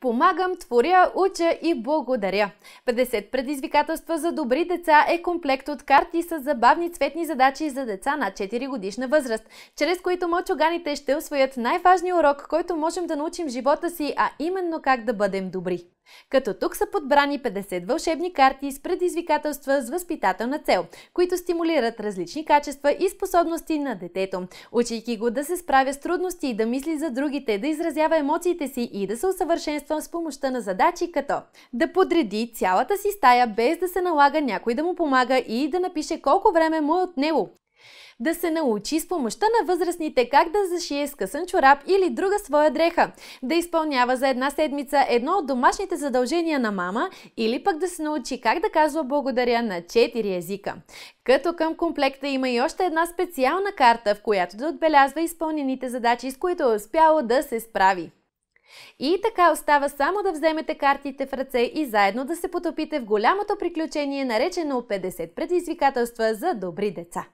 Помагам, творя, уча и благодаря. 50 предизвикателства за добри деца е комплект от карти с забавни цветни задачи за деца на 4 годишна възраст, чрез които мочоганите ще освоят най-важния урок, който можем да научим в живота си, а именно как да бъдем добри. Като тук са подбрани 50 вълшебни карти с предизвикателства с възпитателна цел, които стимулират различни качества и способности на детето, учейки го да се справя с трудности, да мисли за другите, да изразява емоциите си и да се усъвършенства с помощта на задачи като да подреди цялата си стая без да се налага някой да му помага и да напише колко време му е отнело, да се научи с помощта на възрастните как да зашие скъсан чорап или друга своя дреха, да изпълнява за една седмица едно от домашните задължения на мама или пък да се научи как да казва благодаря на 4 езика. Като към комплекта има и още една специална карта, в която да отбелязва изпълнените задачи, с които е успяло да се справи. И така остава само да вземете картите в ръце и заедно да се потопите в голямото приключение, наречено 50 предизвикателства за добри деца.